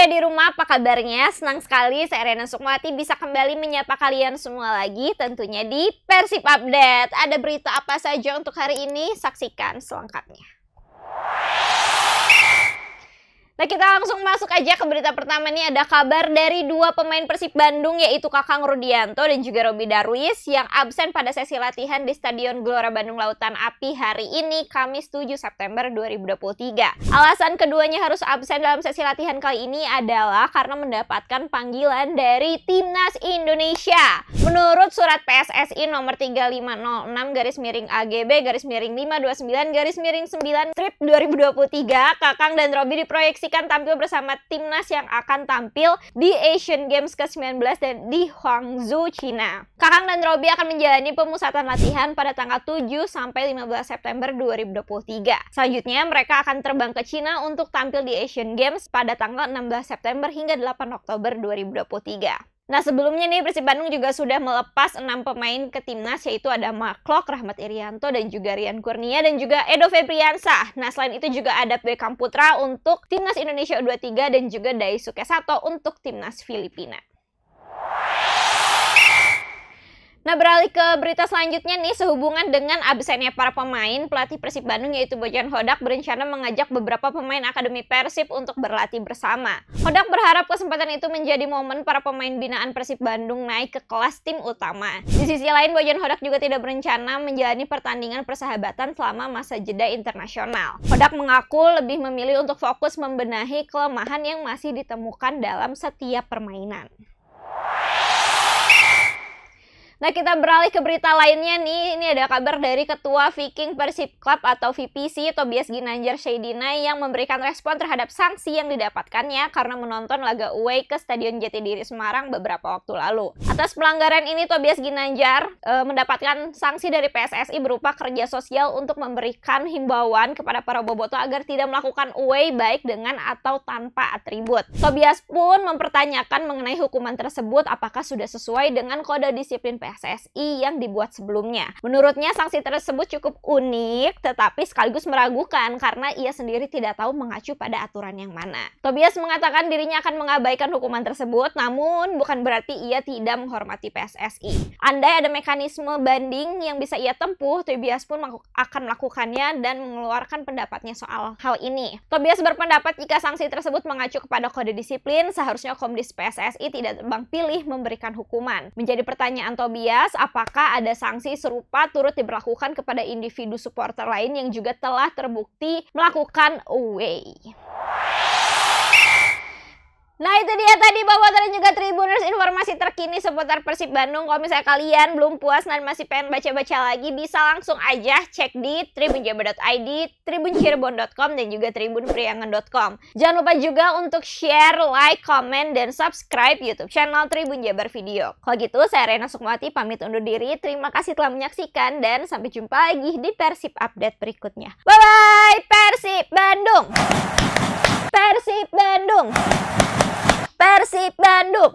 ada di rumah, apa kabarnya? Senang sekali saya Rena Sukmawati bisa kembali menyapa kalian semua lagi tentunya di Persib Update. Ada berita apa saja untuk hari ini? Saksikan selengkapnya. Nah kita langsung masuk aja ke berita pertama nih ada kabar dari dua pemain Persib Bandung yaitu Kakang Rudianto dan juga Robi Darwis yang absen pada sesi latihan di Stadion Gelora Bandung Lautan Api hari ini Kamis 7 September 2023. Alasan keduanya harus absen dalam sesi latihan kali ini adalah karena mendapatkan panggilan dari Timnas Indonesia. Menurut surat PSSI nomor 3506 garis miring AGB garis miring 529 garis miring 9 strip 2023 Kakang dan Robi diproyeksi dipastikan tampil bersama timnas yang akan tampil di Asian Games ke-19 dan di Guangzhou, China. Kakang dan Robby akan menjalani pemusatan latihan pada tanggal 7 sampai 15 September 2023. Selanjutnya, mereka akan terbang ke China untuk tampil di Asian Games pada tanggal 16 September hingga 8 Oktober 2023. Nah sebelumnya nih Persib Bandung juga sudah melepas enam pemain ke timnas yaitu ada Maklok, Rahmat Irianto dan juga Rian Kurnia dan juga Edo Febriansa. Nah selain itu juga ada Beckham Putra untuk timnas Indonesia U23 dan juga Daisuke Sato untuk timnas Filipina. Nah beralih ke berita selanjutnya nih sehubungan dengan absennya para pemain, pelatih Persib Bandung yaitu Bojan Hodak berencana mengajak beberapa pemain Akademi Persib untuk berlatih bersama. Hodak berharap kesempatan itu menjadi momen para pemain binaan Persib Bandung naik ke kelas tim utama. Di sisi lain Bojan Hodak juga tidak berencana menjalani pertandingan persahabatan selama masa jeda internasional. Hodak mengaku lebih memilih untuk fokus membenahi kelemahan yang masih ditemukan dalam setiap permainan. Nah, kita beralih ke berita lainnya nih. Ini ada kabar dari Ketua Viking Persib Club atau VPC Tobias Ginanjar Shaidina yang memberikan respon terhadap sanksi yang didapatkannya karena menonton laga away ke Stadion Jatidiri Semarang beberapa waktu lalu. Atas pelanggaran ini Tobias Ginanjar e, mendapatkan sanksi dari PSSI berupa kerja sosial untuk memberikan himbauan kepada para boboto agar tidak melakukan away baik dengan atau tanpa atribut. Tobias pun mempertanyakan mengenai hukuman tersebut apakah sudah sesuai dengan kode disiplin PSSI PSSI yang dibuat sebelumnya. Menurutnya sanksi tersebut cukup unik tetapi sekaligus meragukan karena ia sendiri tidak tahu mengacu pada aturan yang mana. Tobias mengatakan dirinya akan mengabaikan hukuman tersebut namun bukan berarti ia tidak menghormati PSSI. Andai ada mekanisme banding yang bisa ia tempuh, Tobias pun akan melakukannya dan mengeluarkan pendapatnya soal hal ini. Tobias berpendapat jika sanksi tersebut mengacu kepada kode disiplin, seharusnya Komdis PSSI tidak terbang pilih memberikan hukuman. Menjadi pertanyaan Tobias bias, apakah ada sanksi serupa turut diberlakukan kepada individu supporter lain yang juga telah terbukti melakukan away? Nah itu dia tadi bahwa dan juga Tribuners informasi terkini seputar Persib Bandung. Kalau misalnya kalian belum puas dan masih pengen baca-baca lagi bisa langsung aja cek di tribunjabar.id, tribuncirebon.com dan juga tribunpriangan.com. Jangan lupa juga untuk share, like, comment, dan subscribe YouTube channel Tribun Jabar Video. Kalau gitu saya Rena Sukmati pamit undur diri. Terima kasih telah menyaksikan dan sampai jumpa lagi di Persib Update berikutnya. Bye-bye Persib Bandung! Persib Bandung! สิบแบนดุ